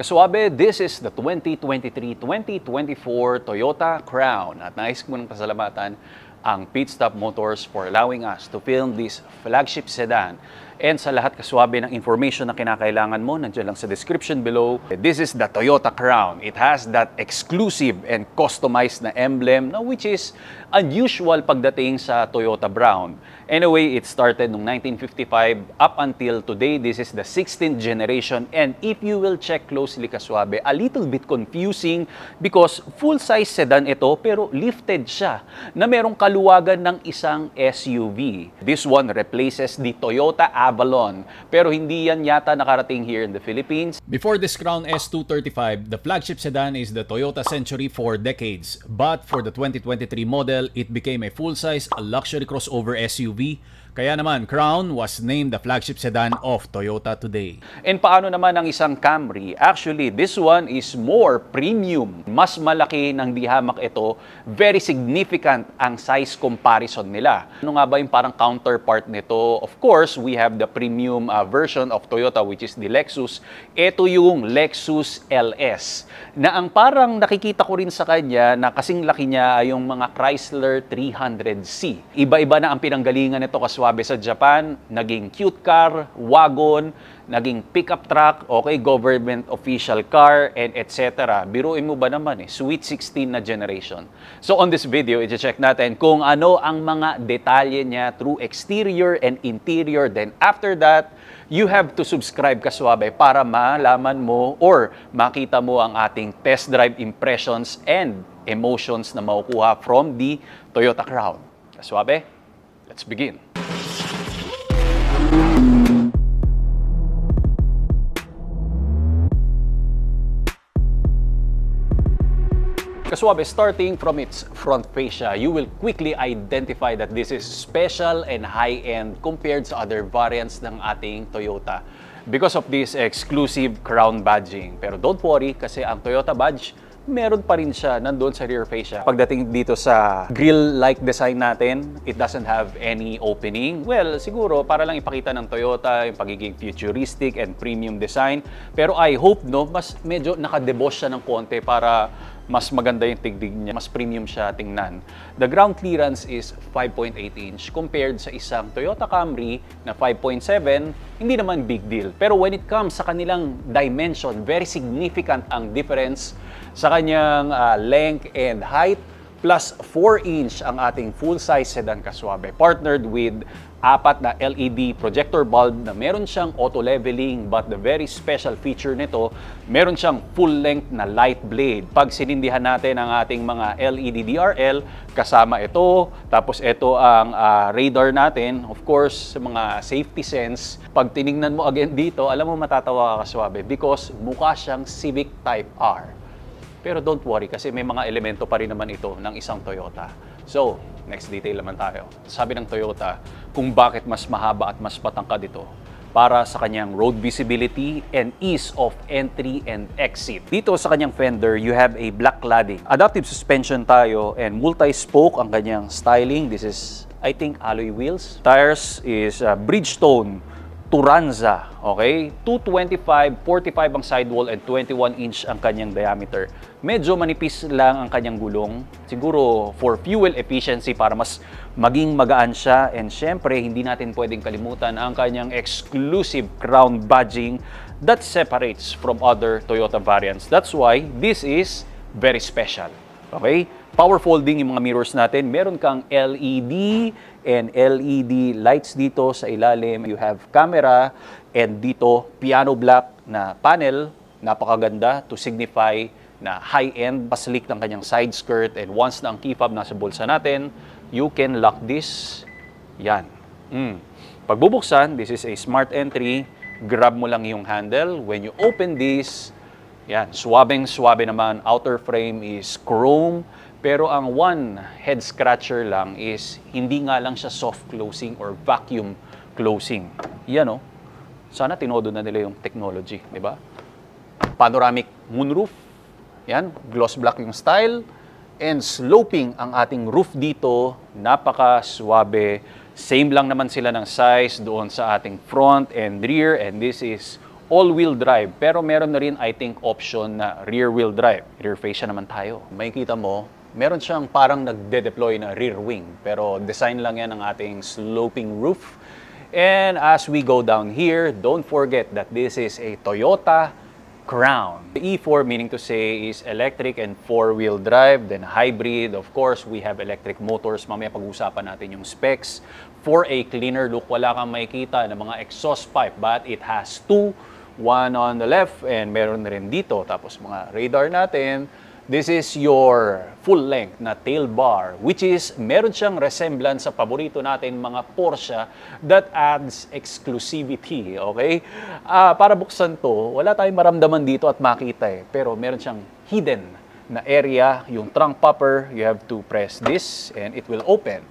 Kasuabe, this is the 2023-2024 Toyota Crown at nais ko ng pasalamatan ang Pitstop Motors for allowing us to film this flagship sedan And sa lahat kaswabe ng information na kinakailangan mo, nandiyan lang sa description below. This is the Toyota Crown. It has that exclusive and customized na emblem na which is unusual pagdating sa Toyota Brown. Anyway, it started noong 1955 up until today. This is the 16th generation and if you will check closely kaswabe, a little bit confusing because full-size sedan ito pero lifted siya na merong kaluwagan ng isang SUV. This one replaces the Toyota Avenue Avalon. Pero hindi yan yata nakarating here in the Philippines. Before this Crown S235, the flagship sedan is the Toyota Century for decades. But for the 2023 model, it became a full-size luxury crossover SUV kaya naman, Crown was named the flagship sedan of Toyota today. And paano naman ang isang Camry? Actually, this one is more premium. Mas malaki ng dihamak ito. Very significant ang size comparison nila. Ano nga ba yung parang counterpart nito? Of course, we have the premium uh, version of Toyota which is the Lexus. Ito yung Lexus LS na ang parang nakikita ko rin sa kanya na kasing laki niya yung mga Chrysler 300C. Iba-iba na ang pinanggalingan nito kasi swabe sa Japan, naging cute car, wagon, naging pickup truck, okay, government official car, and etc. Biruin mo ba naman eh, sweet 16 na generation. So on this video, i-check natin kung ano ang mga detalye niya through exterior and interior. Then after that, you have to subscribe ka swabe para malaman mo or makita mo ang ating test drive impressions and emotions na makukuha from the Toyota Crown. Swabe, let's begin. Kasuabe, starting from its front fascia, you will quickly identify that this is special and high-end compared sa other variants ng ating Toyota because of this exclusive crown badging. Pero don't worry kasi ang Toyota badge meron pa rin siya nandoon sa rear fascia. Pagdating dito sa grill-like design natin, it doesn't have any opening. Well, siguro para lang ipakita ng Toyota yung pagiging futuristic and premium design. Pero I hope no, mas medyo nakadeboss siya ng konti para mas maganda yung tigdig niya, mas premium siya tingnan. The ground clearance is 5.8 inch compared sa isang Toyota Camry na 5.7, hindi naman big deal. Pero when it comes sa kanilang dimension, very significant ang difference sa kanyang uh, length and height, plus 4-inch ang ating full-size sedan Kaswabe partnered with apat na LED projector bulb na meron siyang auto-leveling but the very special feature nito, meron siyang full-length na light blade. Pag sinindihan natin ang ating mga LED DRL, kasama ito, tapos ito ang uh, radar natin, of course, mga safety sense. Pag tiningnan mo again dito, alam mo matatawa ka kaswabe because mukha siyang Civic Type R. Pero don't worry kasi may mga elemento pa rin naman ito ng isang Toyota. So, next detail naman tayo. Sabi ng Toyota kung bakit mas mahaba at mas patangkad ito para sa kanyang road visibility and ease of entry and exit. Dito sa kanyang fender, you have a black cladding. Adaptive suspension tayo and multi-spoke ang kanyang styling. This is, I think, alloy wheels. Tires is uh, Bridgestone Turanza, okay? 225, 45 ang sidewall and 21 inch ang kanyang diameter. Medyo manipis lang ang kanyang gulong. Siguro for fuel efficiency para mas maging magaan siya. And syempre, hindi natin pwedeng kalimutan ang kanyang exclusive crown badging that separates from other Toyota variants. That's why this is very special. Okay? Power folding yung mga mirrors natin. Meron kang LED and LED lights dito sa ilalim. You have camera and dito piano black na panel. Napakaganda to signify na high-end, paslik ng kanyang side skirt. And once na ang key fob nasa bulsa natin, you can lock this. Yan. Mm. Pagbubuksan, this is a smart entry. Grab mo lang yung handle. When you open this, yan, swabing-swabe naman. Outer frame is chrome. Pero ang one head scratcher lang is hindi nga lang siya soft closing or vacuum closing. Yan o. Oh. Sana tinodo na nila yung technology, di ba? Panoramic moonroof. Yan, gloss black yung style. And sloping ang ating roof dito. Napaka-swabe. Same lang naman sila ng size doon sa ating front and rear. And this is all-wheel drive, pero meron na rin, I think, option na rear-wheel drive. Rear-face siya naman tayo. May kita mo, meron siyang parang nagde-deploy na rear wing, pero design lang yan ng ating sloping roof. And as we go down here, don't forget that this is a Toyota Crown. The E4, meaning to say, is electric and four-wheel drive, then hybrid. Of course, we have electric motors. Mamaya pag-usapan natin yung specs. For a cleaner look, wala kang makikita ng mga exhaust pipe, but it has two one on the left and meron rin dito. Tapos mga radar natin, this is your full length na tail bar which is meron siyang resemblance sa paborito natin mga Porsche that adds exclusivity. Okay? Uh, para buksan to, wala tayong maramdaman dito at makita eh. Pero meron siyang hidden na area, yung trunk popper, you have to press this and it will open.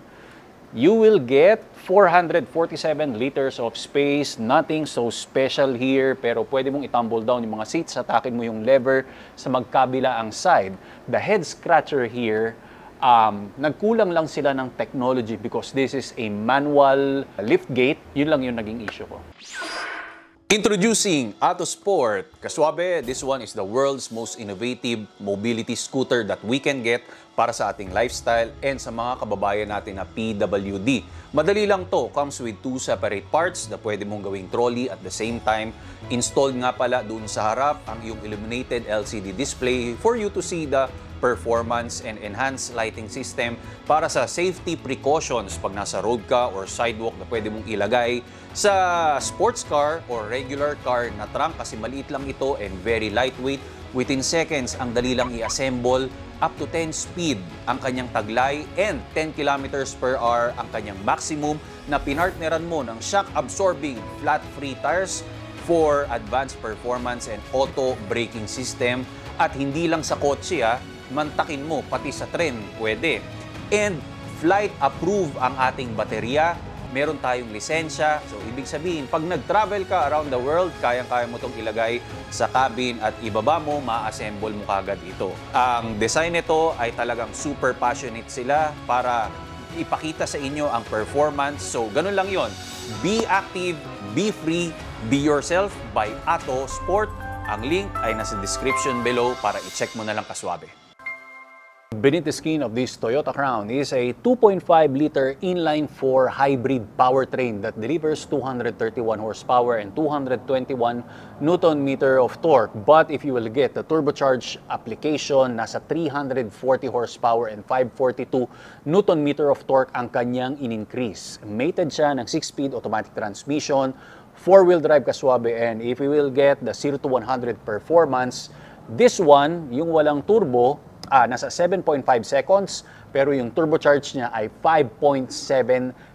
You will get 447 liters of space, nothing so special here, pero pwede mong itumble down yung mga seats, atakin mo yung lever sa magkabila ang side. The head scratcher here, um, nagkulang lang sila ng technology because this is a manual lift gate. Yun lang yung naging issue ko. Introducing Atosport. Kaswabe, this one is the world's most innovative mobility scooter that we can get para sa ating lifestyle and sa mga kababayan natin na PWD. Madali lang to. Comes with two separate parts na pwede mong gawing trolley at the same time. Installed nga pala doon sa harap ang iyong illuminated LCD display for you to see the performance and enhanced lighting system para sa safety precautions pag nasa road ka or sidewalk na pwede mong ilagay sa sports car or regular car na trunk kasi maliit lang ito and very lightweight. Within seconds, ang dali lang i-assemble up to 10 speed ang kanyang taglay and 10 kilometers per hour ang kanyang maximum na pinartneran mo ng shock-absorbing flat-free tires for advanced performance and auto braking system at hindi lang sa kotse ah, mantakin mo pati sa tren, pwede. And flight approved ang ating baterya, meron tayong lisensya. So ibig sabihin, pag nag-travel ka around the world, kayang-kaya mo itong ilagay sa cabin at ibaba mo, ma-assemble mo kagad ito. Ang design nito ay talagang super passionate sila para ipakita sa inyo ang performance. So ganun lang yon. Be active, be free, be yourself by Ato Sport. Ang link ay nasa description below para i-check mo na lang kaswabe. Beneath the skin of this Toyota Crown is a 2.5-liter inline-4 hybrid powertrain that delivers 231 horsepower and 221 newton-meter of torque. But if you will get the turbocharged application, nasa 340 horsepower and 542 newton-meter of torque ang kanyang in-increase. Mated siya ng 6-speed automatic transmission, 4-wheel drive kaswabe, and if we will get the 0 to 100 performance, this one, yung walang turbo, ah, nasa 7.5 seconds, pero yung turbocharge niya ay 5.7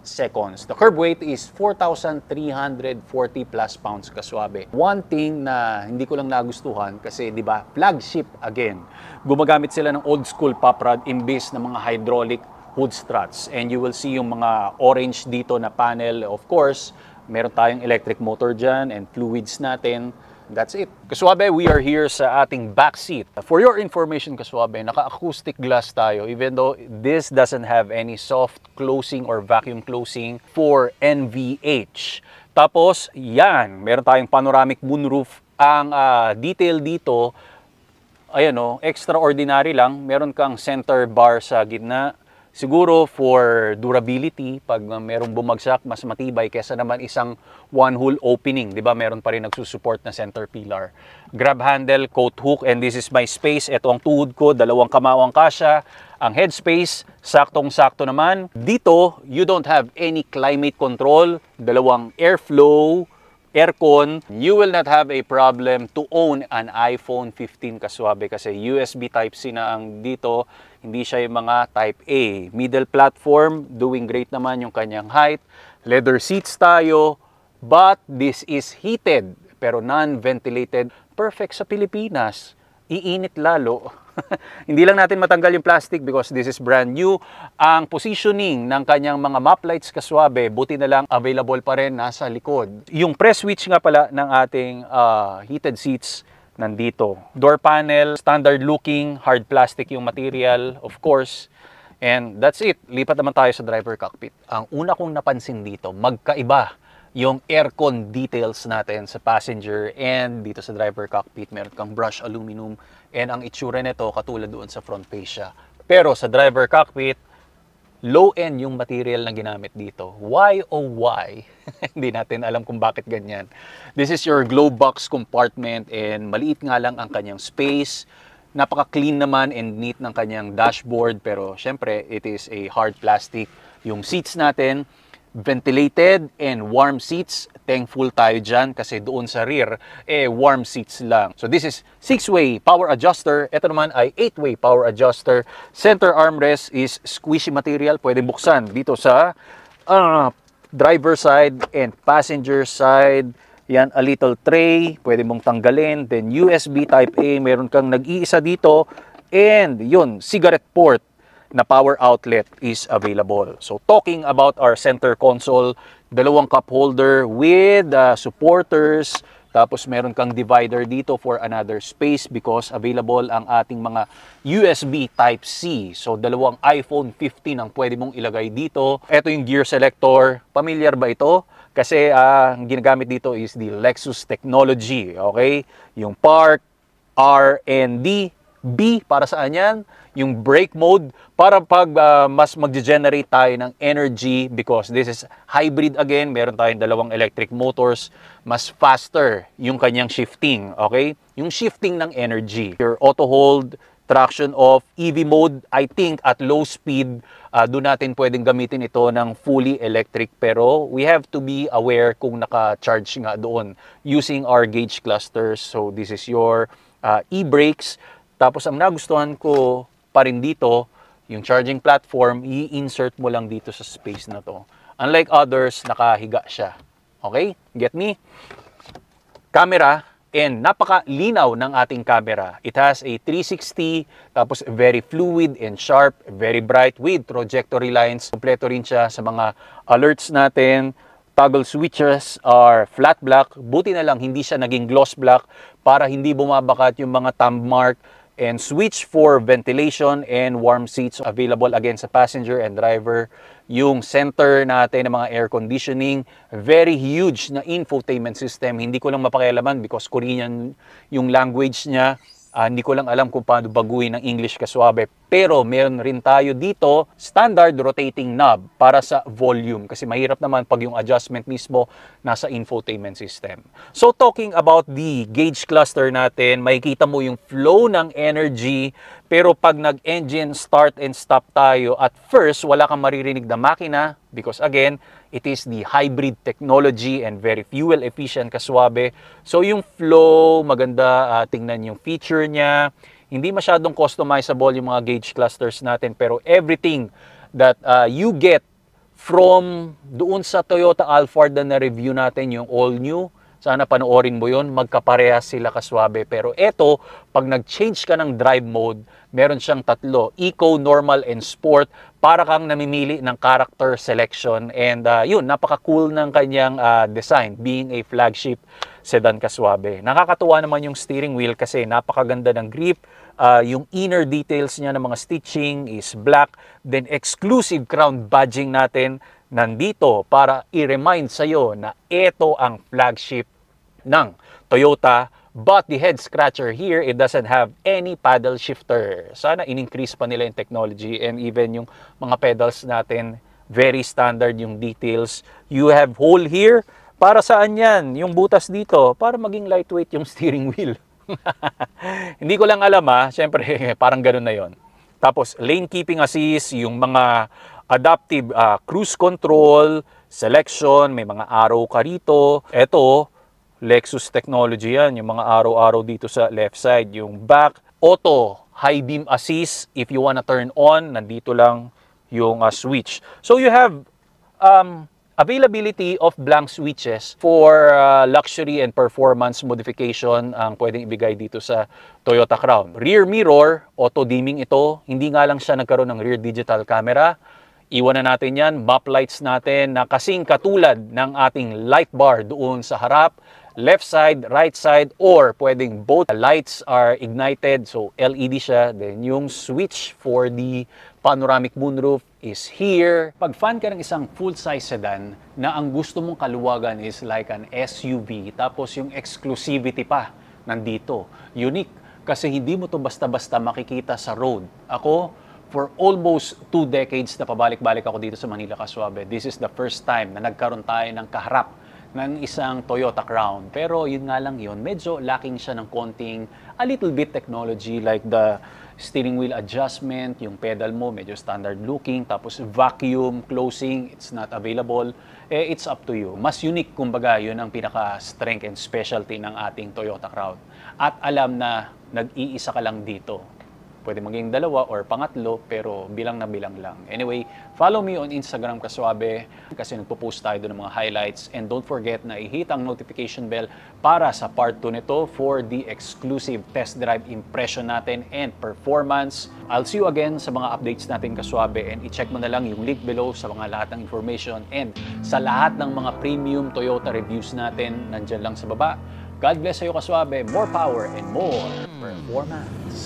seconds. The curb weight is 4,340 plus pounds kaswabe. One thing na hindi ko lang nagustuhan kasi 'di ba, flagship again. Gumagamit sila ng old school pop rod imbes ng mga hydraulic hood struts. And you will see yung mga orange dito na panel, of course, meron tayong electric motor dyan and fluids natin. That's it. Kaswabe, we are here sa ating backseat. For your information, Kaswabe, naka-acoustic glass tayo even though this doesn't have any soft closing or vacuum closing for NVH. Tapos, yan, meron tayong panoramic moonroof. Ang uh, detail dito, ayan o, oh, extraordinary lang. Meron kang center bar sa gitna Siguro for durability, pag merong bumagsak, mas matibay kesa naman isang one-hole opening. Di ba meron pa rin nagsusupport na center pillar. Grab handle, coat hook, and this is my space. Ito ang tuhod ko, dalawang kamawang kasya. Ang headspace, saktong-sakto naman. Dito, you don't have any climate control, dalawang airflow, aircon, you will not have a problem to own an iPhone 15 kaswabe kasi USB Type-C na ang dito. Hindi siya yung mga type A. Middle platform, doing great naman yung kanyang height. Leather seats tayo, but this is heated pero non-ventilated. Perfect sa Pilipinas. Iinit lalo. Hindi lang natin matanggal yung plastic because this is brand new. Ang positioning ng kanyang mga map lights kaswabe, buti na lang available pa rin nasa likod. Yung press switch nga pala ng ating uh, heated seats nandito. Door panel, standard looking, hard plastic yung material, of course. And that's it. Lipat naman tayo sa driver cockpit. Ang una kong napansin dito, magkaiba yung aircon details natin sa passenger and dito sa driver cockpit. Meron kang brush aluminum and ang itsura nito katulad doon sa front fascia. Pero sa driver cockpit, low-end yung material na ginamit dito. Why oh why? Hindi natin alam kung bakit ganyan. This is your glow box compartment and maliit nga lang ang kanyang space. Napaka-clean naman and neat ng kanyang dashboard pero syempre it is a hard plastic. Yung seats natin, ventilated and warm seats. Thankful tayo dyan kasi doon sa rear, eh, warm seats lang. So this is 6-way power adjuster. Ito naman ay 8-way power adjuster. Center armrest is squishy material. Pwede buksan dito sa uh, driver side and passenger side. Yan, a little tray. Pwede mong tanggalin. Then USB type A. Meron kang nag-iisa dito. And yun, cigarette port na power outlet is available. So talking about our center console, dalawang cup holder with uh, supporters, tapos meron kang divider dito for another space because available ang ating mga USB Type-C. So dalawang iPhone 15 ang pwede mong ilagay dito. Ito yung gear selector. Familiar ba ito? Kasi uh, ang ginagamit dito is the Lexus technology. Okay? Yung Park, R, and D. B para saan yan? yung brake mode para pag uh, mas mag-generate tayo ng energy because this is hybrid again, meron tayong dalawang electric motors, mas faster yung kanyang shifting, okay? Yung shifting ng energy. Your auto hold, traction off, EV mode, I think at low speed, uh, doon natin pwedeng gamitin ito ng fully electric pero we have to be aware kung naka-charge nga doon using our gauge clusters. So this is your uh, e-brakes. Tapos ang nagustuhan ko pa rin dito, yung charging platform, i-insert mo lang dito sa space na to. Unlike others, nakahiga siya. Okay? Get me? Camera, and napaka-linaw ng ating camera. It has a 360, tapos very fluid and sharp, very bright with trajectory lines. Kompleto rin siya sa mga alerts natin. Toggle switches are flat black. Buti na lang hindi siya naging gloss black para hindi bumabakat yung mga thumb mark and switch for ventilation and warm seats available again sa passenger and driver. Yung center natin ng mga air conditioning, very huge na infotainment system. Hindi ko lang mapakialaman because Korean yung language niya. Uh, hindi ko lang alam kung paano baguhin ng English kaswabe. Pero meron rin tayo dito standard rotating knob para sa volume. Kasi mahirap naman pag yung adjustment mismo nasa infotainment system. So talking about the gauge cluster natin, makikita mo yung flow ng energy pero pag nag-engine start and stop tayo, at first, wala kang maririnig na makina because again, it is the hybrid technology and very fuel efficient kaswabe. So yung flow, maganda uh, tingnan yung feature niya. Hindi masyadong customizable yung mga gauge clusters natin pero everything that uh, you get from doon sa Toyota Alphard na na-review natin yung all new sana panoorin mo yon magkapareha sila kaswabe. Pero eto, pag nag-change ka ng drive mode, meron siyang tatlo, Eco, Normal, and Sport, para kang namimili ng character selection. And uh, yun, napaka-cool ng kanyang uh, design, being a flagship sedan kaswabe. Nakakatuwa naman yung steering wheel kasi napakaganda ng grip, uh, yung inner details niya ng mga stitching is black, then exclusive crown badging natin nandito para i-remind sa'yo na ito ang flagship ng Toyota But the head scratcher here, it doesn't have any paddle shifter. Sana in-increase pa nila yung technology and even yung mga pedals natin, very standard yung details. You have hole here. Para saan yan? Yung butas dito, para maging lightweight yung steering wheel. Hindi ko lang alam ha, ah. syempre parang ganun na yon. Tapos lane keeping assist, yung mga adaptive uh, cruise control, selection, may mga arrow ka rito. Ito, Lexus technology yan, yung mga araw-araw dito sa left side, yung back, auto, high beam assist, if you wanna turn on, nandito lang yung uh, switch. So you have um, availability of blank switches for uh, luxury and performance modification ang pwedeng ibigay dito sa Toyota Crown. Rear mirror, auto dimming ito, hindi nga lang siya nagkaroon ng rear digital camera, Iwan na natin yan, map lights natin na kasing katulad ng ating light bar doon sa harap, left side, right side, or pwedeng both lights are ignited. So LED siya. Then yung switch for the panoramic moonroof is here. Pag fan ka ng isang full-size sedan na ang gusto mong kaluwagan is like an SUV, tapos yung exclusivity pa nandito. Unique kasi hindi mo to basta-basta makikita sa road. Ako, for almost two decades na pabalik-balik ako dito sa Manila, Kasuabe. This is the first time na nagkaroon tayo ng kaharap ng isang Toyota Crown. Pero yun nga lang yun, medyo lacking siya ng konting a little bit technology like the steering wheel adjustment, yung pedal mo medyo standard looking, tapos vacuum closing, it's not available. Eh, it's up to you. Mas unique kumbaga, yun ang pinaka-strength and specialty ng ating Toyota Crown. At alam na nag-iisa ka lang dito Pwede maging dalawa or pangatlo, pero bilang na bilang lang. Anyway, follow me on Instagram kasuabe kasi nagpo-post tayo doon ng mga highlights. And don't forget na i-hit ang notification bell para sa part 2 nito for the exclusive test drive impression natin and performance. I'll see you again sa mga updates natin kasuabe and i-check mo na lang yung link below sa mga lahat ng information and sa lahat ng mga premium Toyota reviews natin, nandyan lang sa baba. God bless sa'yo, Kaswabe. More power and more performance.